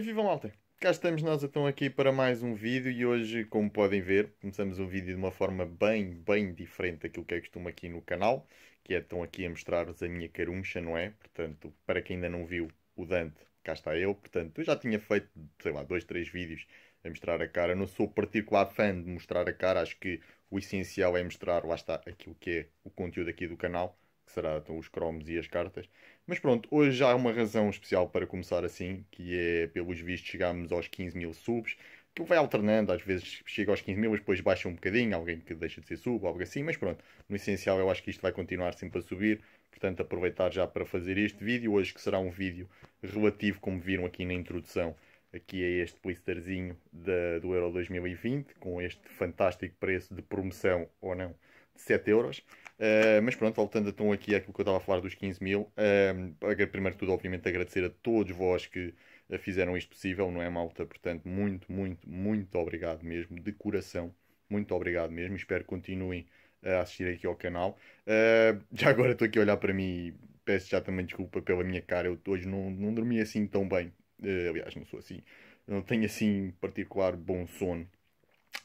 Ora, viva malta! Cá estamos nós então aqui para mais um vídeo e hoje, como podem ver, começamos o vídeo de uma forma bem, bem diferente daquilo que é costume aqui no canal, que é estão aqui a mostrar-vos a minha caruncha, não é? Portanto, para quem ainda não viu o Dante, cá está eu. Portanto, eu já tinha feito, sei lá, dois, três vídeos a mostrar a cara. Não sou particular fã de mostrar a cara, acho que o essencial é mostrar, lá está, aquilo que é o conteúdo aqui do canal, que será então, os cromos e as cartas. Mas pronto, hoje já há uma razão especial para começar assim, que é, pelos vistos, chegámos aos 15 mil subs, que vai alternando, às vezes chega aos 15 mil, mas depois baixa um bocadinho, alguém que deixa de ser sub, algo assim, mas pronto, no essencial eu acho que isto vai continuar sempre a subir, portanto aproveitar já para fazer este vídeo, hoje que será um vídeo relativo, como viram aqui na introdução, aqui é este blisterzinho da, do Euro 2020, com este fantástico preço de promoção, ou não, de 7 euros. Eh, mas pronto, voltando então aqui àquilo que eu estava a falar dos 15 mil, uh, primeiro de tudo, obviamente, agradecer a todos vós que eh, fizeram isto possível, não é, malta? Portanto, muito, muito, muito obrigado mesmo, de coração, muito obrigado mesmo. Espero que continuem a assistir aqui ao canal. Uh, já agora estou aqui a olhar para mim e peço já também desculpa pela minha cara, eu hoje não, não dormi assim tão bem. aliás, não sou assim, não tenho assim particular bom sono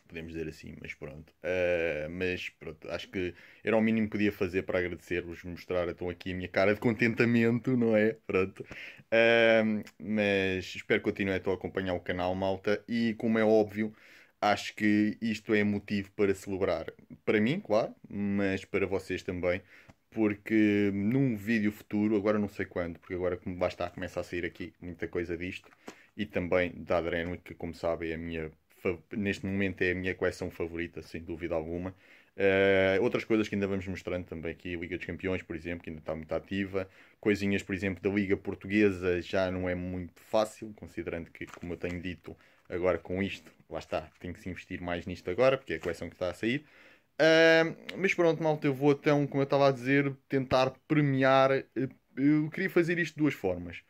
podemos dizer assim, mas pronto. Uh, mas pronto, acho que era o mínimo que podia fazer para agradecer-vos, mostrar então aqui a minha cara de contentamento, não é? Pronto. Uh, mas espero que continuem então, a acompanhar o canal, malta. E como é óbvio, acho que isto é motivo para celebrar. Para mim, claro, mas para vocês também. Porque num vídeo futuro, agora não sei quando, porque agora lá está, começa a sair aqui muita coisa disto. E também da Adreno, que como sabem é a minha neste momento é a minha coleção favorita, sem dúvida alguma. Uh, outras coisas que ainda vamos mostrando também aqui, a Liga dos Campeões, por exemplo, que ainda está muito ativa. Coisinhas, por exemplo, da Liga Portuguesa já não é muito fácil, considerando que, como eu tenho dito, agora com isto, lá está, tem que se investir mais nisto agora, porque é a coleção que está a sair. Uh, mas pronto, malta, eu vou então, como eu estava a dizer, tentar premiar. Eh, eu queria fazer isto de duas formas.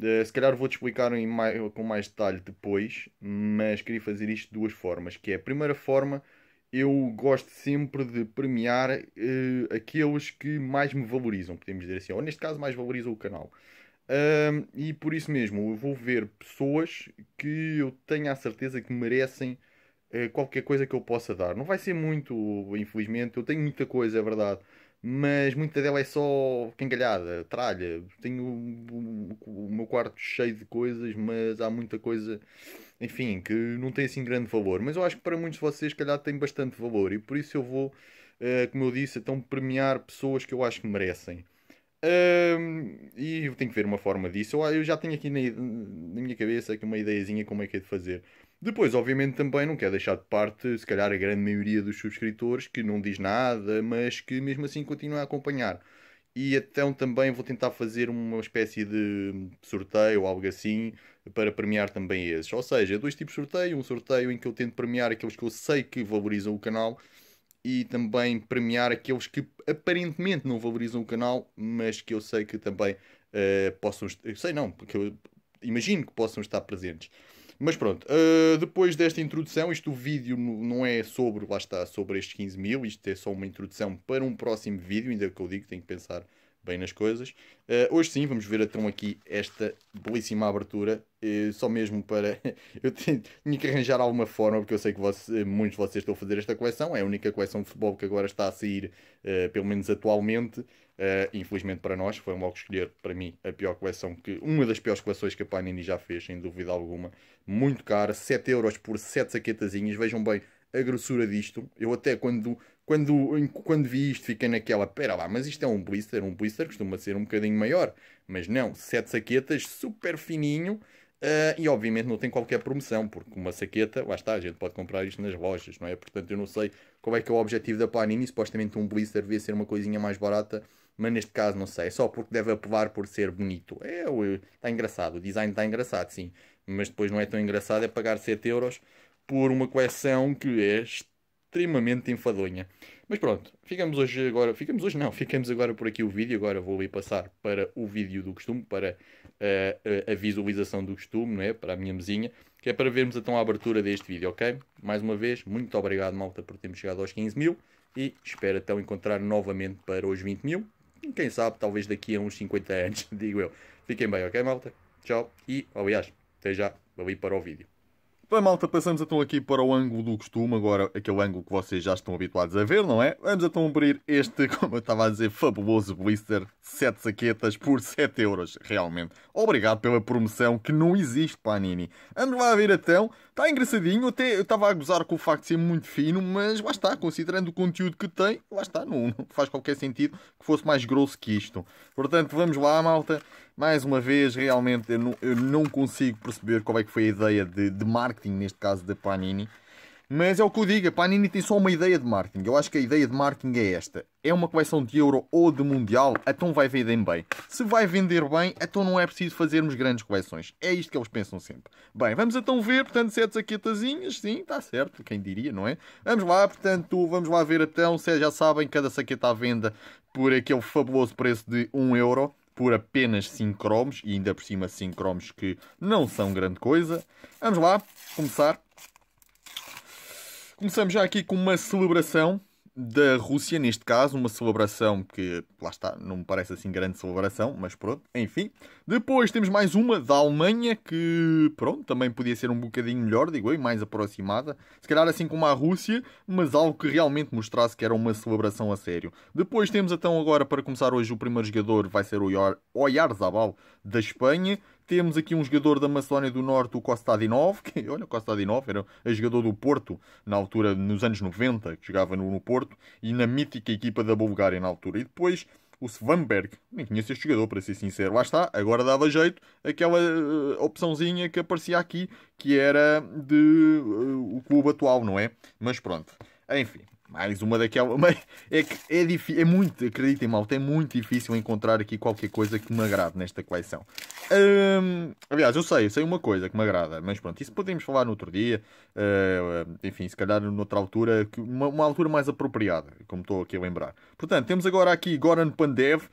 Eh, se calhar vou te explicar mais, com mais detalhe depois, mas queria fazer isto de duas formas. Que é a primeira forma, eu gosto sempre de premiar uh, aqueles que mais me valorizam, podemos dizer assim, ou neste caso mais valorizam o canal. e por isso mesmo, eu vou ver pessoas que eu tenho a certeza que merecem eh, qualquer coisa que eu possa dar. Não vai ser muito, infelizmente, eu tenho muita coisa, é verdade mas muita dela é só cangalhada, tralha. Tenho quarto cheio de coisas, mas há muita coisa, enfim, que não tem assim grande valor. Mas eu acho que para muitos de vocês, calhar, tem bastante valor e por isso eu vou, eh, como eu disse, então premiar pessoas que eu acho que merecem. Um, e eu tenho que ver uma forma disso. Eu, já tenho aqui na, na, minha cabeça aqui uma ideiazinha como é que é de fazer. Depois, obviamente, também não quero deixar de parte, se calhar, a grande maioria dos subscritores que não diz nada, mas que mesmo assim continua a acompanhar. E então também vou tentar fazer uma espécie de sorteio ou algo assim para premiar também esses. Ou seja, dois tipos de sorteio: um sorteio em que eu tento premiar aqueles que eu sei que valorizam o canal e também premiar aqueles que aparentemente não valorizam o canal, mas que eu sei que também uh, possam. Eu sei não, porque eu imagino que possam estar presentes. Mas pronto, uh, depois desta introdução, isto o vídeo não é sobre, lá está, sobre estes 15 mil, isto é só uma introdução para um próximo vídeo, ainda que eu digo, tenho que pensar bem nas coisas. Uh, hoje sim, vamos ver então aqui esta belíssima abertura, uh, só mesmo para... eu tinha que arranjar alguma forma, porque eu sei que você, muitos de vocês estão a fazer esta coleção, é a única coleção de futebol que agora está a sair, uh, pelo menos atualmente, infelizmente para nós, foi logo escolher para mim a pior coleção, que uma das piores coleções que a Panini já fez, sem dúvida alguma, muito cara, 7€ por 7 saquetazinhas, vejam bem a grossura disto, eu até quando quando, quando vi isto, fiquei naquela, pera lá, mas isto é um blister, um blister costuma ser um bocadinho maior, mas não, sete saquetas, super fininho, Uh, e obviamente não tem qualquer promoção, porque uma saqueta, lá está, a gente pode comprar isto nas lojas, não é? Portanto, eu não sei qual é que é o objetivo da Panini, Supostamente um blister devia ser uma coisinha mais barata, mas neste caso não sei. É só porque deve apelar por ser bonito. É, está engraçado, o design está engraçado, sim. Mas depois não é tão engraçado é pagar 7 euros por uma coleção que é extremamente enfadonha. Mas pronto, ficamos hoje agora, ficamos hoje não, ficamos agora por aqui o vídeo, agora vou ali passar para o vídeo do costume, para uh, a visualização do costume, não é? Para a minha mesinha, que é para vermos então a abertura deste vídeo, ok? Mais uma vez, muito obrigado malta por termos chegado aos 15 mil e espero então encontrar novamente para os 20 mil. E quem sabe, talvez daqui a uns 50 anos, digo eu. Fiquem bem, ok malta? Tchau e, aliás, até já, ali para o vídeo. Bem, malta, passamos então aqui para o ângulo do costume, agora aquele ângulo que vocês já estão habituados a ver, não é? Vamos então abrir este, como eu estava a dizer, fabuloso blister, 7 saquetas por 7 euros, realmente. Obrigado pela promoção que não existe, Panini. Vamos lá ver então, está engraçadinho, até eu estava a gozar com o facto de ser muito fino, mas lá está, considerando o conteúdo que tem, lá está, não, não faz qualquer sentido que fosse mais grosso que isto. Portanto, vamos lá, malta. Mais uma vez, realmente eu não, eu não consigo perceber qual é que foi a ideia de, de marketing, neste caso da Panini. Mas é o que eu digo, a Panini tem só uma ideia de marketing. Eu acho que a ideia de marketing é esta. É uma coleção de Euro ou de Mundial, então vai vender bem. Se vai vender bem, então não é preciso fazermos grandes coleções. É isto que eles pensam sempre. Bem, vamos então ver, portanto, sete é saquetazinhas. Sim, está certo, quem diria, não é? Vamos lá, portanto, vamos lá ver então. se é, já sabem, cada saqueta à venda por aquele fabuloso preço de 1 euro por apenas 5 cromos, e ainda por cima 5 cromos que não são grande coisa. Vamos lá, começar. Começamos já aqui com uma celebração da Rússia, neste caso, uma celebração que, lá está, não me parece assim grande celebração, mas pronto, enfim. Depois temos mais uma da Alemanha, que, pronto, também podia ser um bocadinho melhor, digo eu, mais aproximada. Se calhar assim como a Rússia, mas algo que realmente mostrasse que era uma celebração a sério. Depois temos então agora, para começar hoje, o primeiro jogador vai ser o Yar Zabal, da Espanha temos aqui um jogador da Macedónia do Norte, o Kostadinov, que, olha, o Kostadinov era jogador do Porto, na altura, nos anos 90, que jogava no, no Porto, e na mítica equipa da Bulgária na altura. E depois o Svanberg. Nem conheço este jogador, para ser sincero. Lá está, agora dava jeito aquela uh, opçãozinha que aparecia aqui, que era de uh, o clube atual, não é? Mas pronto, enfim. Mais uma daquela. Mas é, que é, difícil, é muito, acreditem mal, é muito difícil encontrar aqui qualquer coisa que me agrade nesta coleção. Um, aliás, eu sei, sei uma coisa que me agrada, mas pronto, isso podemos falar no outro dia. Uh, enfim, se calhar noutra altura, uma, uma altura mais apropriada, como estou aqui a lembrar. Portanto, temos agora aqui Goran Pandev,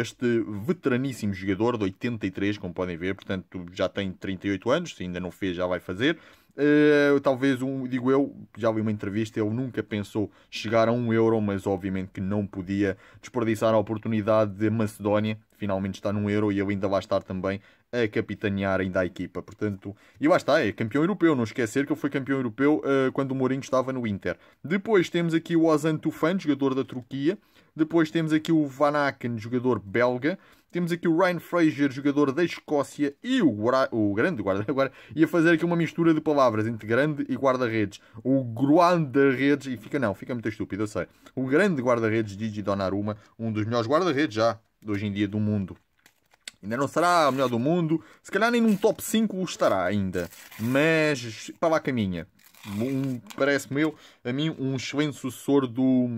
este veteraníssimo jogador de 83, como podem ver, portanto já tem 38 anos, se ainda não fez, já vai fazer. Uh, talvez um, digo eu, já vi uma entrevista, ele nunca pensou chegar a um euro, mas obviamente que não podia desperdiçar a oportunidade de Macedónia finalmente está num euro e ele ainda vai estar também a capitanear ainda a equipa. Portanto, e lá está, é campeão europeu. Não esquecer que ele foi campeão europeu uh, quando o Mourinho estava no Inter. Depois temos aqui o Ozan Tufan, jogador da Turquia, depois temos aqui o Van Aken, jogador belga. Temos aqui o Ryan Fraser, jogador da Escócia, e o, o grande guarda-redes. Guarda, ia fazer aqui uma mistura de palavras entre grande e guarda-redes. O guarda-redes, e fica não, fica muito estúpido, eu sei. O grande guarda-redes Gigi Donnarumma, um dos melhores guarda-redes já, hoje em dia, do mundo. Ainda não será o melhor do mundo, se calhar nem num top 5 o estará ainda, mas para lá caminha. Um, Parece-me eu, a mim, um excelente sucessor do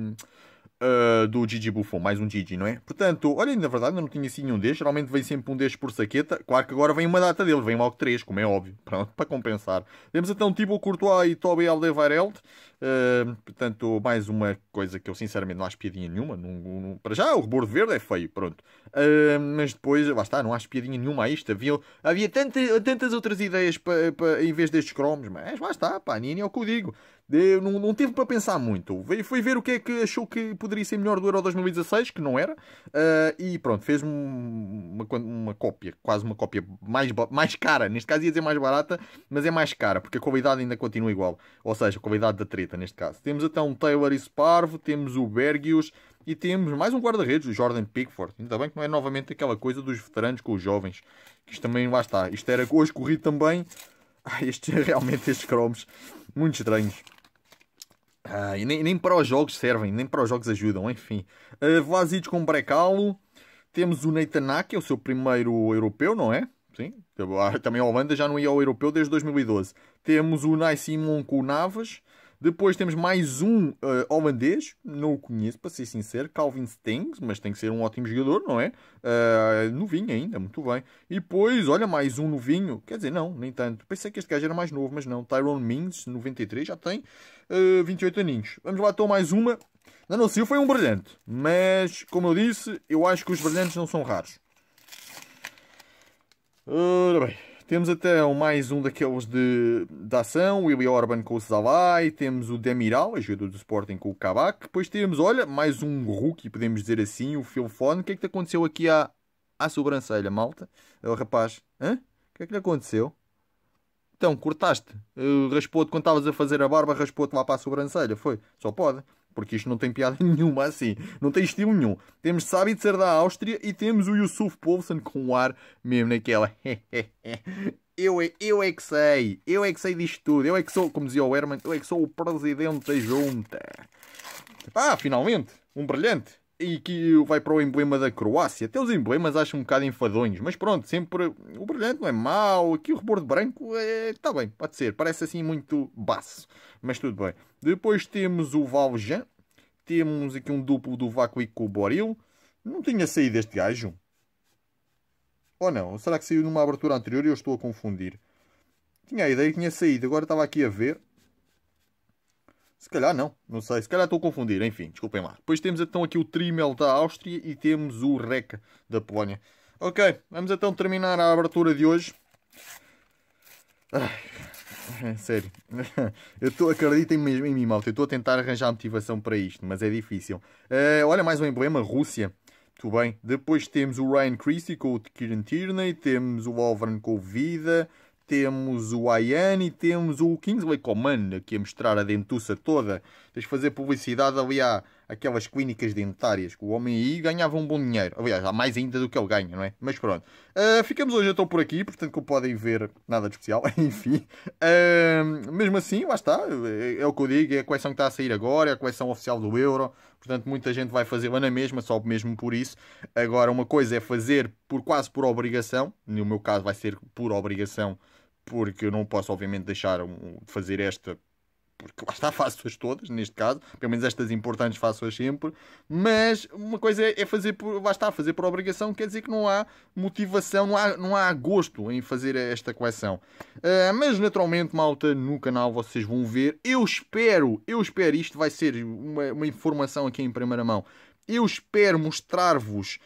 uh, do Gigi Buffon. Mais um Gigi, não é? Portanto, olha, na verdade não tinha assim nenhum destes. Geralmente vem sempre um destes por saqueta. Claro que agora vem uma data dele, vem logo três, como é óbvio. Pronto, para compensar. Temos então Thibaut Courtois e Toby Aldevareld. Uh, ah, portanto, mais uma coisa que eu sinceramente não acho piadinha nenhuma. Não, não, para já, o rebordo verde é feio, pronto. Uh, mas depois, lá está, não acho piadinha nenhuma a isto. Havia, havia tanta, tantas outras ideias pa, pa, em vez destes cromos, mas lá está, pá, Nini é o que eu digo. Eu não, não teve para pensar muito. Foi ver o que é que achou que poderia ser melhor do Euro 2016, que não era, uh, e pronto, fez uma, uma cópia, quase uma cópia mais, mais cara. Neste caso ia dizer mais barata, mas é mais cara, porque a qualidade ainda continua igual. Ou seja, a qualidade da treta, neste caso. Temos até então um Taylor e Sparvo, temos o Bergius e temos mais um guarda-redes, o Jordan Pickford. Ainda bem que não é novamente aquela coisa dos veteranos com os jovens. Isto também, lá está. Isto era hoje corrido também. Ah, realmente, estes cromos, muito estranhos. Ah, e nem, nem para os jogos servem, nem para os jogos ajudam, enfim. Uh, Vlasic com Brecalo. Temos o Neitaná, que é o seu primeiro europeu, não é? Sim. Também a Holanda já não ia ao europeu desde 2012. Temos o Naysimon com o Navas. Depois temos mais um uh, holandês, não o conheço, para ser sincero, Calvin Stengs, mas tem que ser um ótimo jogador, não é? Uh, novinho ainda, muito bem. E depois, olha, mais um novinho, quer dizer, não, nem tanto. Pensei que este gajo era mais novo, mas não. Tyrone Mings, 93, já tem uh, eh, 28 aninhos. Vamos lá, então, mais uma. Nanosil foi um brilhante, mas, como eu disse, eu acho que os brilhantes não são raros. Ora bem, temos até mais um daqueles de, de ação, Willy Orban com o Salai, temos o Demiral, jogador do Sporting com o Kabak, depois temos, olha, mais um rookie, podemos dizer assim, o Phil Fone. O que é que te aconteceu aqui à, à sobrancelha, malta? O rapaz, hã? O que é que lhe aconteceu? Então, cortaste, eh, raspou-te quando estavas a fazer a barba, raspou-te lá para a sobrancelha, foi, só pode porque isto não tem piada nenhuma assim, não tem estilo nenhum. Temos Sabitzer da Áustria e temos o Yusuf Poulsen com o ar mesmo naquela. eu, é, eu é que sei, eu é que sei disto tudo, eu é que sou, como dizia o Herman, eu é que sou o presidente da junta. Ah, finalmente, um brilhante e que vai para o emblema da Croácia. Até os emblemas acho um bocado enfadonhos, mas pronto, sempre o brilhante não é mau, aqui o rebordo branco está é... Tá bem, pode ser, parece assim muito basso, mas tudo bem. Depois temos o Valjean, temos aqui um duplo do Vácuo e com o Boril. Não tinha saído este gajo? Ou não? Ou será que saiu numa abertura anterior e eu estou a confundir? Tinha a ideia que tinha saído, agora estava aqui a ver. Se calhar não, não sei, se calhar estou a confundir, enfim, desculpem lá. Depois temos então aqui o Trimel da Áustria e temos o Rec da Polónia. Ok, vamos então terminar a abertura de hoje. Ai, é sério, eu estou, acreditem mesmo em mim, malta, eu estou a tentar arranjar motivação para isto, mas é difícil. Uh, olha, mais um emblema, Rússia. Muito bem. Depois temos o Ryan Christie com o Kieran Tierney, temos o Alvaran com o Vida, temos o Ayane e temos o Kingsley Coman aqui a mostrar a dentuça toda. Tens de fazer publicidade ali à, aquelas clínicas dentárias que o homem aí ganhava um bom dinheiro. Aliás, há mais ainda do que ele ganha, não é? Mas pronto. Uh, ficamos hoje então por aqui, portanto, como podem ver, nada de especial, enfim. Uh, mesmo assim, lá está. É, é, o que eu digo, é a coleção que está a sair agora, é a coleção oficial do Euro. Portanto, muita gente vai fazê-la na mesma, só mesmo por isso. Agora, uma coisa é fazer por quase por obrigação, no meu caso vai ser por obrigação porque eu não posso, obviamente, deixar de fazer esta, porque lá está, faço-as todas, neste caso, pelo menos estas importantes faço-as sempre, mas uma coisa é, é fazer por, lá está, fazer por obrigação, quer dizer que não há motivação, não há, não há gosto em fazer esta coleção. Uh, mas, naturalmente, malta, no canal vocês vão ver, eu espero, eu espero, isto vai ser uma, uma informação aqui em primeira mão, eu espero mostrar-vos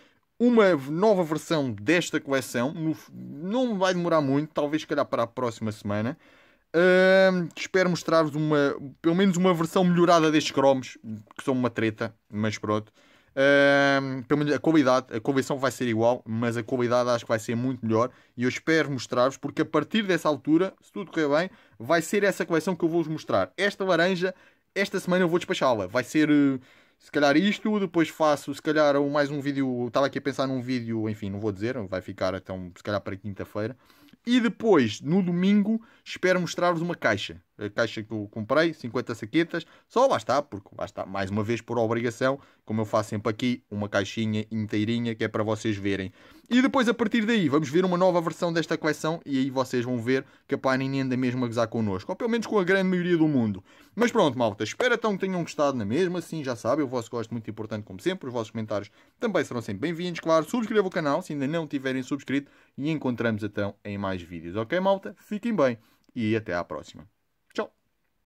uma nova versão desta coleção. não vai demorar muito, talvez calhar para a próxima semana. Uh, espero mostrar-vos uma, pelo menos uma versão melhorada destes cromos, que são uma treta, mas pronto. Uh, pelo menos a qualidade, a convenção vai ser igual, mas a qualidade acho que vai ser muito melhor. E eu espero mostrar-vos, porque a partir dessa altura, se tudo correr bem, vai ser essa coleção que eu vou-vos mostrar. Esta laranja, esta semana eu vou despachá-la. Vai ser. Uh, se calhar isto, depois faço se calhar mais um vídeo, estava aqui a pensar num vídeo, enfim, não vou dizer, vai ficar então se calhar para quinta-feira. E depois, no domingo, espero mostrar-vos uma caixa a caixa que eu comprei, 50 saquetas, só lá está, porque lá está, mais uma vez por obrigação, como eu faço sempre aqui, uma caixinha inteirinha que é para vocês verem. E depois a partir daí vamos ver uma nova versão desta coleção e aí vocês vão ver que a Panini anda é mesmo a gozar connosco, ou pelo menos com a grande maioria do mundo. Mas pronto, malta, espero então que tenham gostado na é mesma, assim já sabem, o vosso gosto muito importante como sempre, os vossos comentários também serão sempre bem-vindos, claro, subscrevam o canal se ainda não tiverem subscrito e encontramos então em mais vídeos, ok malta? Fiquem bem e até à próxima.